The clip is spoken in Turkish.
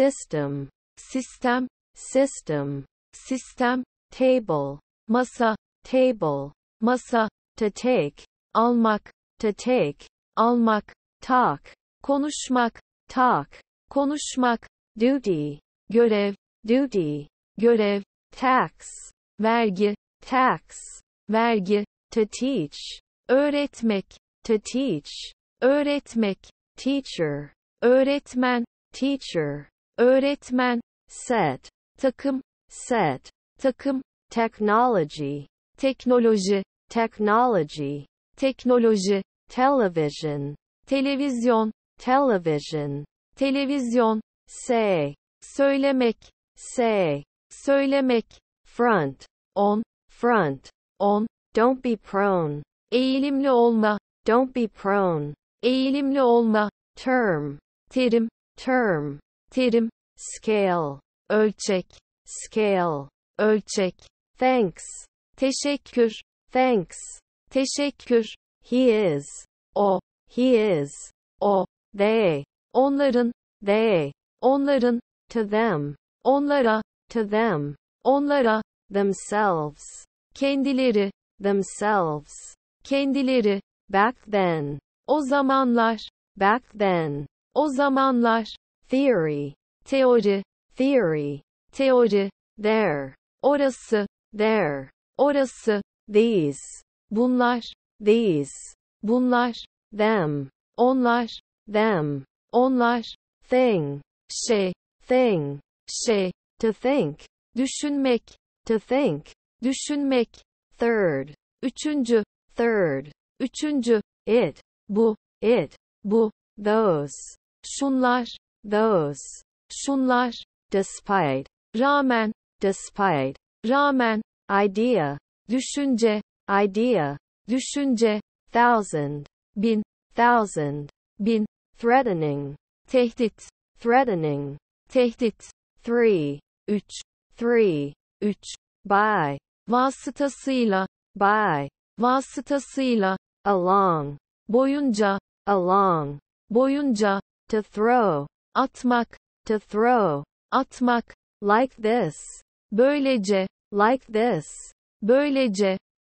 system, sistem, system, sistem, table, masa, table, masa, to take, almak, to take, almak, talk, konuşmak, talk, konuşmak, duty, görev, duty, görev, tax, vergi, tax, vergi, to teach, öğretmek, to teach, öğretmek, teacher, öğretmen, teacher, öğretmen, set, takım, set, takım, technology, teknoloji, technology, teknoloji, television, televizyon, television, televizyon, say, söylemek, say, söylemek, front, on, front, on, don't be prone, eğilimli olma, don't be prone, eğilimli olma, term, terim, term, terim, scale, ölçek, scale, ölçek, thanks, teşekkür, thanks, teşekkür, he is, o, he is, o, they, onların, they, onların, to them, onlara, to them, onlara, themselves, kendileri, themselves, kendileri, back then, o zamanlar, back then, o zamanlar, theory, teori, theory, teori, there, orası, there, orası, these, bunlar, these, bunlar, them, onlar, them, onlar, thing, şey, thing, şey, to think, düşünmek, to think, düşünmek, third, üçüncü, third, üçüncü, it, bu, it, bu, those, şunlar, those, Şunlar. Despite. Rağmen. Despite. Rağmen. Idea. Düşünce. Idea. Düşünce. Thousand. Bin. Thousand. Bin. Threatening. Tehdit. Threatening. Tehdit. Three. Üç. Three. Üç. By. Vasıtasıyla. By. Vasıtasıyla. Along. Boyunca. Along. Boyunca. To throw. Atmak. to throw. Atmak. Like this. Böylece. Like this. Böylece.